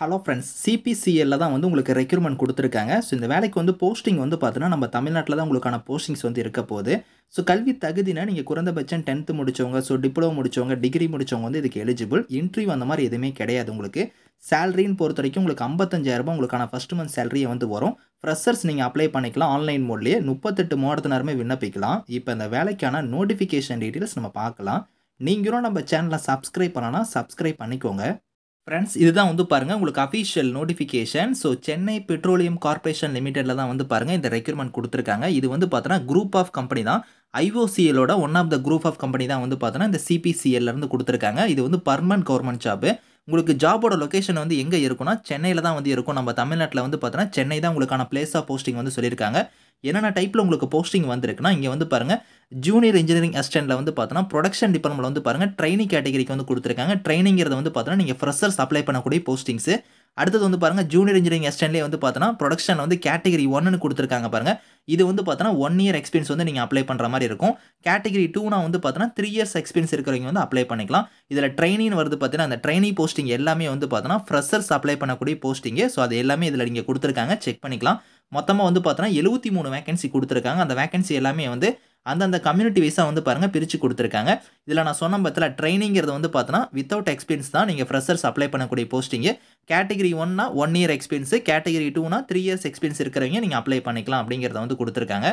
hello friends சிபிசிஎல்ல தான் வந்து உங்களுக்கு ரெக்யூர்மெண்ட் கொடுத்துருக்காங்க ஸோ இந்த வேலைக்கு வந்து போஸ்டிங் வந்து பார்த்தோன்னா நம்ம தமிழ்நாட்டில் தான் உங்களுக்கான போஸ்டிங்ஸ் வந்து இருக்க போகுது ஸோ கல்வி தகுதினா நீங்கள் குறைந்தபட்சம் டென்த்து முடித்தவங்க ஸோ டிப்ளமோ முடித்தவங்க டிகிரி முடித்தவங்க வந்து இதுக்கு எலிஜிபிள் இன்ட்ரிவ் அந்த மாதிரி எதுவுமே கிடையாது உங்களுக்கு சேலரின்னு பொறுத்த வரைக்கும் உங்களுக்கு ஐம்பத்தஞ்சாயிரரூபா உங்களுக்கான ஃபஸ்ட் மந்த் சேலரியை வந்து வரும் ஃப்ரெஷர்ஸ் நீங்கள் அப்ளை பண்ணிக்கலாம் ஆன்லைன் மோட்லேயே முப்பத்தெட்டு மாவட்டத்தினருமே விண்ணப்பிக்கலாம் இப்போ இந்த வேலைக்கான நோட்டிஃபிகேஷன் டீட்டெயில்ஸ் நம்ம பார்க்கலாம் நீங்களும் நம்ம சேனலை சப்ஸ்கிரைப் பண்ணனா சப்ஸ்கிரைப் பண்ணிக்கோங்க ஃப்ரெண்ட்ஸ் இதுதான் வந்து பாருங்கள் உங்களுக்கு official notification so Chennai petroleum corporation லிமிடெடில் தான் வந்து பாருங்கள் இந்த ரெக்யூர்மெண்ட் கொடுத்துருக்காங்க இது வந்து பார்த்தோன்னா குரூப் ஆஃப் கம்பெனி தான் ஐஓசிஎலோட one of the group of company தான் வந்து பார்த்தோன்னா இந்த சிபிசிஎல்லேருந்து கொடுத்துருக்காங்க இது வந்து பர்மனன்ட் கவர்மெண்ட் ஜாப்பு உங்களுக்கு ஜாபோட லொக்கேஷன் வந்து எங்கே இருக்கும்னா சென்னையில் தான் வந்து இருக்கும் நம்ம தமிழ்நாட்டில் வந்து பார்த்தோன்னா சென்னை தான் உங்களுக்கான பிளேஸ் ஆஃப் போஸ்டிங் வந்து சொல்லியிருக்காங்க என்னென்ன டைப்பில் உங்களுக்கு போஸ்டிங் வந்திருக்குன்னா இங்கே வந்து பாருங்கள் ஜூனியர் இன்ஜினியரிங் அசிஸ்டண்ட்டில் வந்து பார்த்தோன்னா ப்ரொடக்ஷன் டிபார்ட்மெண்ட்டில் வந்து பாருங்கள் ட்ரைனிங் கேட்டகரிக்கு வந்து கொடுத்துருக்காங்க ட்ரைனிங்கிறத வந்து பார்த்தோன்னா நீங்கள் ஃப்ரெஷர்ஸ் அப்ளை பண்ணக்கூடிய போஸ்டிங்ஸு அடுத்தது வந்து பாருங்கள் ஜூனியர் இன்ஜினியரிங் அசிஸ்டன்ட்லேயே வந்து பார்த்தோன்னா ப்ரொடக்ஷன் வந்து கேட்டகரி ஒன்னு கொடுத்துருக்காங்க பாருங்கள் இது வந்து பார்த்தோன்னா ஒன் இயர் எக்ஸ்பீரியன்ஸ் வந்து நீங்கள் அப்ளை பண்ணுற மாதிரி இருக்கும் கேட்டகரி டூனா வந்து பார்த்தோன்னா த்ரீ இயர்ஸ் எக்ஸ்பீரியன்ஸ் இருக்கிறவங்க வந்து அப்ளை பண்ணிக்கலாம் இதில் ட்ரெயினின்னு வருது பார்த்தீங்கன்னா அந்த ட்ரெயினி போஸ்டிங் எல்லாமே வந்து பார்த்தோன்னா ஃப்ரெஷர்ஸ் அப்ளை பண்ணக்கூடிய போஸ்டிங்கு ஸோ அது எல்லாமே இதில் நீங்கள் கொடுத்துருக்காங்க செக் பண்ணிக்கலாம் மொத்தமாக வந்து பார்த்தோன்னா எழுபத்தி மூணு வேகன்சி கொடுத்துருக்காங்க அந்த வேகன்சி எல்லாமே வந்து அந்தந்த கம்யூனிட்டி வைஸாக வந்து பாருங்கள் பிரித்து கொடுத்துருக்காங்க இதில் நான் சொன்ன பத்தில் ட்ரைனிங்கிறது வந்து பார்த்தோன்னா வித்தவுட் எக்ஸ்பீரியன்ஸ் தான் நீங்கள் ஃப்ரெஷர்ஸ் அப்ளை பண்ணக்கூடிய போஸ்டிங்கு கேட்டகிரி ஒன்னா ஒன் இயர் எக்ஸ்பீரியன்ஸு கேட்டகிரி டூனா த்ரீ இயர்ஸ் எக்ஸ்பீரியன்ஸ் இருக்கிறவங்க நீங்கள் அப்ளை பண்ணிக்கலாம் அப்படிங்கிறத வந்து கொடுத்துருக்காங்க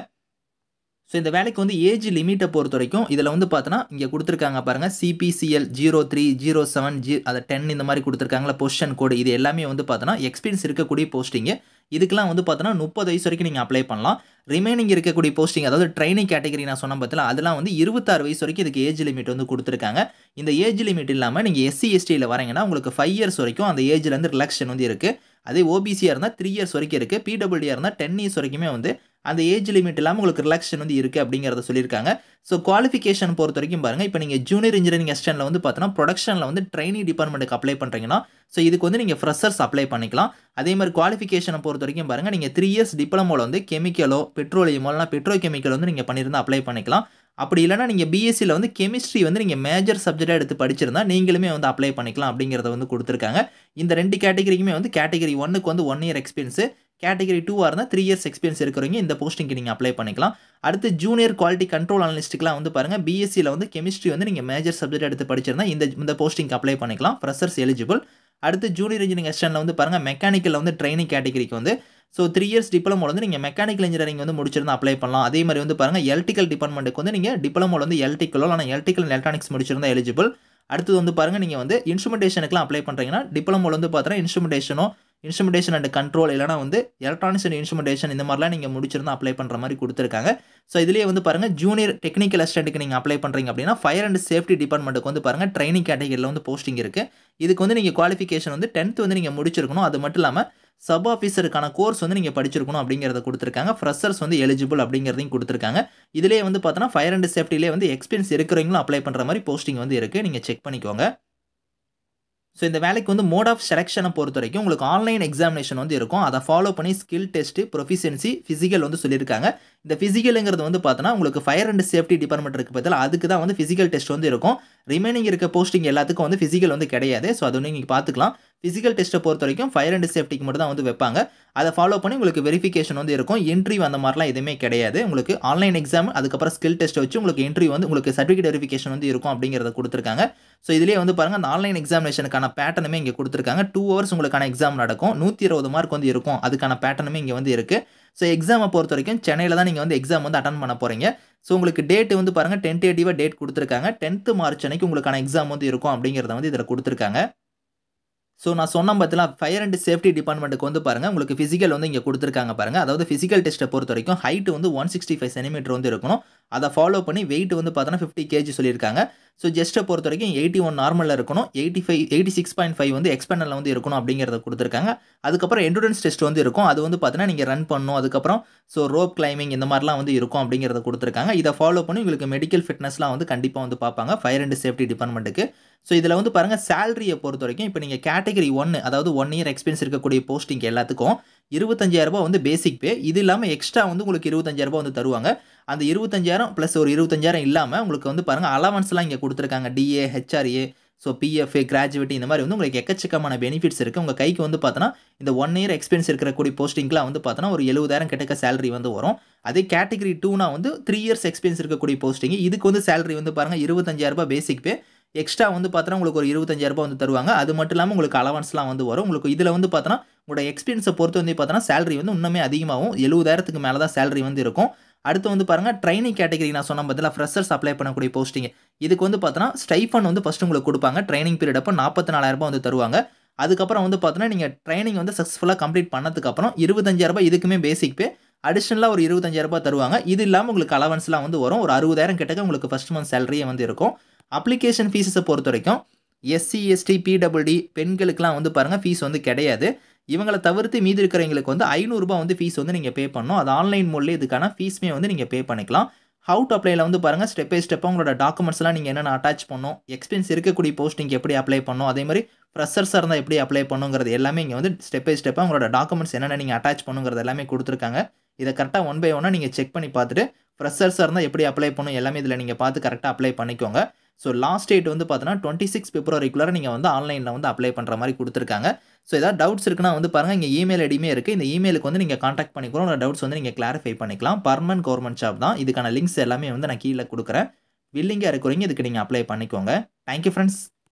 ஸோ இந்த வேலைக்கு வந்து ஏஜ் லிமிட்டை பொறுத்த வரைக்கும் இதில் வந்து பார்த்தோன்னா இங்கே கொடுத்துருக்காங்க பாருங்கள் CPCL zero three zero seven G அதை டென் இந்த மாதிரி கொடுத்துருக்காங்களா பொசிஷன் கோடு இது எல்லாமே வந்து பார்த்தோன்னா எக்ஸ்பீரியன்ஸ் இருக்கக்கூடிய போஸ்டிங்கு இதுக்கெல்லாம் வந்து பார்த்தோன்னா முப்பது வயசு வரைக்கும் நீங்கள் அப்ளை பண்ணலாம் ரிமைனிங் இருக்கக்கூடிய போஸ்டிங் அதாவது ட்ரைனிங் கேட்டகரி நான் சொன்ன பார்த்தல அதெல்லாம் வந்து இருபத்தாறு வயசு வரைக்கும் இதுக்கு ஏஜ் லிமிட் வந்து கொடுத்துருக்காங்க இந்த ஏஜ் லிமிட் இல்லாமல் நீங்கள் எஸ்சி எஸ்டியில் வரீங்கன்னா உங்களுக்கு ஃபைவ் இயர்ஸ் வரைக்கும் அந்த ஏஜ்லேருந்து ரிலாக்ஷன் வந்து இருக்குது அதே ஓபிசியாக இருந்தால் த்ரீ இயர்ஸ் வரைக்கும் இருக்குது பிடபிள்யூடியாக இருந்தால் டென் இயர்ஸ் வரைக்குமே வந்து அந்த ஏஜ் லிமிட் இல்லாமல் உங்களுக்கு ரிலாக்ஸேஷன் வந்து இருக்குது அப்படிங்கிறத சொல்லியிருக்காங்க ஸோ குவாலிஃபிகேஷன் பொறுத்த வரைக்கும் பாருங்கள் இப்போ நீங்கள் ஜூனியர் இன்ஜினியரிங் எஸ்டன்ல வந்து பார்த்தோன்னா ப்ரொடக்ஷனில் வந்து ட்ரைனிங் டிபார்ட்மெண்ட்டுக்கு அப்ளை பண்ணுறீங்கன்னா ஸோ இதுக்கு வந்து நீங்கள் ஃப்ரெஷர்ஸ் அப்ளை பண்ணிக்கலாம் அதே மாதிரி குவாலிஃபிகேஷனை பொறுத்த வரைக்கும் பாருங்கள் நீங்கள் த்ரீ இயர்ஸ் டிப்ளமோவில் வந்து கெமிக்கலோ பெட்ரோலியமோ இல்லைனா பெட்ரோ கெமிக்கல் வந்து நீங்கள் பண்ணியிருந்தால் அப்ளை பண்ணிக்கலாம் அப்படி இல்லைனா நீங்கள் பிஎஸ்சியில் வந்து கெமிஸ்ட்ரி வந்து நீங்கள் மேஜர் சப்ஜெக்டாக எடுத்து படிச்சிருந்தா நீங்களுமே வந்து அப்ளை பண்ணிக்கலாம் அப்படிங்கிறத வந்து கொடுத்துருக்காங்க இந்த ரெண்டு கேட்டகரிக்குமே வந்து கேட்டகரி ஒன்னுக்கு வந்து ஒன் இயர் எக்ஸ்பீரியன்ஸு கேட்டகரி டூவாக இருந்தால் த்ரீ இயர்ஸ் எக்ஸ்பீரியன்ஸ் இருக்கிறவங்க இந்த போஸ்டிங்க்கு நீங்கள் அப்ளை பண்ணிக்கலாம் அடுத்து ஜூனியர் குவாலிட்டி கண்ட்ரோல் அனலிஸ்ட்டுக்குலாம் வந்து பாருங்கள் பிஎஸ்சியில் வந்து கெமிஸ்ட்ரி வந்து நீங்கள் மேஜர் சப்ஜெக்ட் எடுத்து படிச்சிருந்தால் இந்த இந்த போஸ்டிங்க்கு அப்ளை பண்ணிக்கலாம் ஃப்ரெஷர்ஸ் எலிஜிபிள் அடுத்து ஜூனியர் இன்ஜினியரிங் அசிஸ்டன்ட்டில் வந்து பாருங்கள் மெக்கானிக்கலில் வந்து ட்ரைனிங் கேட்டகரிக்கு வந்து ஸோ த்ரீ இயர்ஸ் டிப்ளமோ வந்து நீங்கள் மெக்கானிக்கல் இன்ஜினியரிங் வந்து முடிச்சிருந்தால் அப்ளை பண்ணலாம் அதே மாதிரி வந்து பாருங்கள் எலக்ட்ரிக்கல் டிபார்ட்மெண்ட்டுக்கு வந்து நீங்கள் டிப்ளமோட வந்து எலக்ட்ரிக்கலோ ஆனால் எலக்ட்ரிக்கல் எலக்ட்ரானிக்ஸ் முடிச்சிருந்தால் எலிஜிபிள் அடுத்தது வந்து பாருங்கள் நீங்கள் வந்து இன்ஸ்ட்ருமெண்டேஷனுக்குலாம் அப்ளை பண்ணுறீங்கன்னா டிப்ளமோட வந்து பார்த்தீங்கன்னா இன்ஸ்ட்ருமெண்டேஷனோ இன்ஸ்ட்ருமெண்டேஷன் அண்ட் கண்ட்ரோல் இல்லைனா வந்து எலக்ட்ரானிக்ஸ் அண்ட் இன்ஸ்ட்ருமெண்டேஷன் இந்த மாதிரிலாம் நீங்கள் முடிச்சிருந்தா அப்ளை பண்ணுற மாதிரி கொடுத்துருக்காங்க ஸோ இதுலேயே வந்து பாருங்கள் ஜூனியர் டெக்னிக்கல் அசிஸ்டண்ட்டுக்கு நீங்கள் அப்ளை பண்ணுறீங்க அப்படின்னா ஃபயர் அண்ட் சேஃப்டி டிபார்ட்மெண்ட்டுக்கு வந்து பாருங்கள் ட்ரைனிங் கேட்டகரியில் வந்து போஸ்டிங் இருக்குது இதுக்கு வந்து நீங்கள் குவாலிஃபிகேஷன் வந்து டென்த் வந்து நீங்கள் முடிச்சிருக்கணும் அது மட்டும் இல்லாமல் சப் ஆஃபீஸருக்கான கோர்ஸ் வந்து நீங்கள் படிச்சிருக்கணும் அப்படிங்கிறத கொடுத்துருக்காங்க ஃப்ரெஷர்ஸ் வந்து எலிஜிபிள் அப்படிங்கிறதையும் கொடுத்துருக்காங்க இதிலேயே வந்து பார்த்தோன்னா ஃபயர் அண்ட் சேஃப்டிலே வந்து எக்ஸ்பீரியன்ஸ் இருக்கிறவங்களும் அப்ளை பண்ணுற மாதிரி போஸ்டிங் வந்து இருக்குது நீங்கள் செக் பண்ணிக்கோங்க ஸோ இந்த வேலைக்கு வந்து மோட் ஆஃப் செலெக்ஷனை பொறுத்த வரைக்கும் உங்களுக்கு ஆன்லைன் எக்ஸாமினேஷன் வந்து இருக்கும் அதை ஃபாலோ பண்ணி ஸ்கில் டெஸ்ட்டு ப்ரொஃபிஷியன்சி ஃபிசிக்கல் வந்து சொல்லியிருக்காங்க இந்த ஃபிசிக்கலுங்கிறது வந்து பார்த்தோன்னா உங்களுக்கு ஃபயர் அண்ட் சேஃப்டி டிபார்ட்மெண்ட் இருக்குது பதில் அதுக்கு தான் வந்து ஃபிசிக்கல் டெஸ்ட் வந்து இருக்கும் ரிமைனிங் இருக்க போஸ்டிங் எல்லாத்துக்கும் வந்து ஃபிசிக்கல் வந்து கிடையாது ஸோ அது நீங்கள் பார்த்துக்கலாம் ஃபிசிக்கல் டெஸ்ட்டை பொறுத்த வரைக்கும் ஃபயர் அண்ட் சேஃப்டிக்கு மட்டும் தான் வந்து வைப்பாங்க அதை ஃபாலோ பண்ணி உங்களுக்கு வெரிஃபிகேஷன் வந்து இருக்கும் என்ட்ரி அந்த மாதிரிலாம் எதுவுமே கிடையாது உங்களுக்கு ஆன்லைன் எக்ஸாம் அதுக்கப்புறம் ஸ்கில் டெஸ்ட்டை வச்சு உங்களுக்கு என்ட்ரி வந்து உங்களுக்கு சர்டிஃபிகேட் வெரிஃபிகேஷன் வந்து இருக்கும் அப்படிங்கிறத கொடுத்துருக்காங்க ஸோ இதிலே வந்து பாருங்கள் அந்த ஆன்லைன் எக்ஸாமினேஷனுக்கான பேட்டனுமே இங்கே கொடுத்துருக்காங்க டூ ஹவர்ஸ் உங்களுக்கான எக்ஸாம் நடக்கும் நூற்றி இருபது மார்க் வந்து இருக்கும் அதுக்கான பேட்டனுமே இங்கே வந்து இருக்குது ஸோ எக்ஸாமை பொறுத்த வரைக்கும் சென்னையில் தான் நீங்கள் வந்து எக்ஸாம் வந்து அட்டன் பண்ண போகிறீங்க ஸோ உங்களுக்கு டேட் வந்து பாருங்கள் டென்டேட்டிவாக டேட் கொடுத்துருக்காங்க டென்த்து மார்ச் அன்னைக்கு உங்களுக்கான எக்ஸாம் வந்து இருக்கும் அப்படிங்கிறத வந்து இதில் கொடுத்துருக்காங்க ஸோ நான் சொன்ன பார்த்தீங்களா ஃபயர் அண்ட் சேஃப்டி டிபார்ட்மெண்ட்டுக்கு வந்து பாருங்கள் உங்களுக்கு ஃபிசிக்கல் வந்து இங்கே கொடுத்துருக்காங்க பாருங்கள் அதாவது ஃபிசிக்கல் டெஸ்ட்டை பொறுத்த வரைக்கும் ஹைட் வந்து ஒன் சிக்ஸ்டி ஃபைவ் சென்டிமீட்டர் வந்து இருக்கணும் அதை ஃபாலோ பண்ணி வெயிட் வந்து பார்த்தோன்னா ஃபிஃப்டி கேஜி சொல்லியிருக்காங்க ஸோ ஜெஸ்ட்டை பொறுத்த வரைக்கும் எயிட்டி ஒன் நார்மலில் இருக்கணும் eighty five eighty six point five வந்து எக்ஸ்பேனலில் வந்து இருக்கணும் அப்படிங்கிறத கொடுத்துருக்காங்க அதுக்கப்புறம் எண்டூரன்ஸ் டெஸ்ட் வந்து இருக்கும் அது வந்து பார்த்தீங்கன்னா நீங்கள் ரன் பண்ணணும் அதுக்கப்புறம் ஸோ ரோப் கிளைமிங் இந்த மாதிரிலாம் வந்து இருக்கும் அப்படிங்கிறத கொடுத்துருக்காங்க இதை ஃபாலோ பண்ணி உங்களுக்கு மெடிக்கல் ஃபிட்னஸ்லாம் வந்து கண்டிப்பாக வந்து பார்ப்பாங்க ஃபயர் அண்ட் சேஃப்டி டிபார்ட்மெண்ட்டுக்கு ஸோ இதில் வந்து பாருங்கள் சேலரியை பொறுத்த வரைக்கும் இப்போ நீங்கள் கேட்டகரி ஒன்று அதாவது ஒன் இயர் எக்ஸ்பீரியன்ஸ் இருக்கக்கூடிய போஸ்டிங் எல்லாத்துக்கும் இருபத்தஞ்சாயிரரூபா வந்து பேசிக் பே இது இல்லாமல் எக்ஸ்ட்ரா வந்து உங்களுக்கு இருபத்தஞ்சாயிரரூபா வந்து தருவாங்க அந்த இருபத்தஞ்சாயிரம் ப்ளஸ் ஒரு இருபத்தஞ்சாயிரம் இல்லாமல் உங்களுக்கு வந்து பாருங்கள் அலவன்ஸ்லாம் இங்கே கொடுத்துருக்காங்க டிஏ ஹெச்ஆர்ஏ ஸோ பிஎஃப்ஏ கிராஜுவேட் இந்த மாதிரி வந்து உங்களுக்கு எக்கச்சக்கமான பெனிஃபிட்ஸ் இருக்குது உங்கள் கைக்கு வந்து பார்த்தோன்னா இந்த ஒன் இயர் எக்ஸ்பீரியன்ஸ் இருக்கக்கூடிய போஸ்டிங்கெலாம் வந்து பார்த்தோன்னா ஒரு எழுபதாயிரம் கிட்டக்க சேலரி வந்து வரும் அதே கேட்டகரி டூனா வந்து த்ரீ இயர்ஸ் எக்ஸ்பீரியன்ஸ் இருக்கக்கூடிய போஸ்டிங் இதுக்கு வந்து சேலரி வந்து பாருங்கள் இருபத்தஞ்சாயிரரூபா பேசிக் பே எக்ஸ்ட்ரா வந்து பார்த்தோன்னா உங்களுக்கு ஒரு இருபத்தஞ்சாயிரரூபா வந்து தருவாங்க அது மட்டும் இல்லாமல் உங்களுக்கு அலவன்ஸ்லாம் வந்து வரும் உங்களுக்கு இதில் வந்து பார்த்தோன்னா உங்களோட எக்ஸ்பீரியன்ஸை பொறுத்து வந்து பார்த்தோன்னா சேலரி வந்து இன்னுமே அதிகமாகவும் எழுபதாயிரத்துக்கு மேலே தான் சேலரி வந்து இருக்கும் அடுத்து வந்து பாருங்கள் ட்ரைனிங் கேட்டகரி நான் சொன்ன பதிலாக ஃப்ரெஷர்ஸ் அப்ளை பண்ணக்கூடிய போஸ்டிங் இதுக்கு வந்து பார்த்தோன்னா ஸ்டைஃபன் வந்து ஃபஸ்ட்டு உங்களுக்கு கொடுப்பாங்க ட்ரைனிங் பீரியட் அப்போ நாற்பத்தி நாலாயிரரூபா வந்து தருவாங்க அதுக்கப்புறம் வந்து பார்த்தோன்னா நீங்கள் ட்ரைனிங் வந்து சக்ஸஸ்ஃபுல்லாக கம்ப்ளீட் பண்ணதுக்கப்புறம் இருபத்தஞ்சாயிரரூபா இதுக்குமே பேசிக் பே அடிஷ்னலாக ஒரு இருபத்தஞ்சாயிரரூபா தருவாங்க இது இல்லாமல் உங்களுக்கு அலவன்ஸ்லாம் வந்து வரும் ஒரு அறுபதாயிரம் கிட்டக்க உங்களுக்கு ஃபஸ்ட் மந்த் சேலரியே வந்து இருக்கும் அப்ளிகேஷன் ஃபீஸஸை பொறுத்த வரைக்கும் எஸ்சி எஸ்டி பிடபிள்டி பெண்களுக்குலாம் வந்து பாருங்கள் ஃபீஸ் வந்து கிடையாது இவங்களை தவிர்த்து மீதி இருக்கிறவங்களுக்கு வந்து ஐநூறுரூபா வந்து ஃபீஸ் வந்து நீங்கள் பே பண்ணணும் அது ஆன்லைன் மூலியம் இதுக்கான ஃபீஸுமே வந்து நீங்கள் பே பண்ணிக்கலாம் ஹவு டு அப்ளைல வந்து பாருங்கள் ஸ்டெப் பை ஸ்டெப்பாக உங்களோட டாக்குமெண்ட்ஸ்லாம் நீங்கள் என்னென்ன அட்டாச் பண்ணணும் எக்ஸ்பீரியன்ஸ் இருக்கக்கூடிய போஸ்டிங் எப்படி அப்ளை பண்ணணும் அதே மாதிரி ப்ரெஷர்ஸாக இருந்தால் எப்படி அப்ளை பண்ணுங்கிறது எல்லாமே இங்கே வந்து ஸ்டெப் பை ஸ்டெப்பாக உங்களோட டாக்குமெண்ட்ஸ் என்னென்ன நீங்கள் அட்டாச் பண்ணுங்கிறது எல்லாமே கொடுத்துருக்காங்க இதை கரெக்டாக ஒன் பை ஒன்னாக நீங்கள் செக் பண்ணி பார்த்துட்டு ஃப்ரெஷர்ஸாக இருந்தால் எப்படி அப்ளை பண்ணும் எல்லாமே இதில் நீங்கள் பார்த்து கரெக்டாக அப்ளை பண்ணிக்கோங்க ஸோ லாஸ்ட் டேட் வந்து பார்த்தீங்கன்னா டுவெண்ட்டி சிக்ஸ் பிப்ரவரிக்குள்ளே நீங்கள் வந்து ஆன்லைனில் வந்து அப்ளை பண்ணுற மாதிரி கொடுத்துருக்காங்க ஸோ ஏதாவது டவுட்ஸ் இருக்குன்னா வந்து பாருங்கள் இங்கே இமெயில் ஐடியுமே இருக்குது இந்த இமெயிலுக்கு வந்து நீங்கள் காண்டாக்ட் பண்ணிக்கிறோம் உங்கள் டவுட்ஸ் வந்து நீங்கள் கிளாரிஃபை பண்ணிக்கலாம் பர்மனன்ட் கவர்மெண்ட் ஜாப் தான் இதுக்கான லிங்க்ஸ் எல்லாமே வந்து நான் கீழே கொடுக்குறேன் வில்லிங்காக இருக்கிறீங்க இதுக்கு நீங்கள் அப்ளை பண்ணிக்கோங்க தேங்க்யூ ஃப்ரெண்ட்ஸ்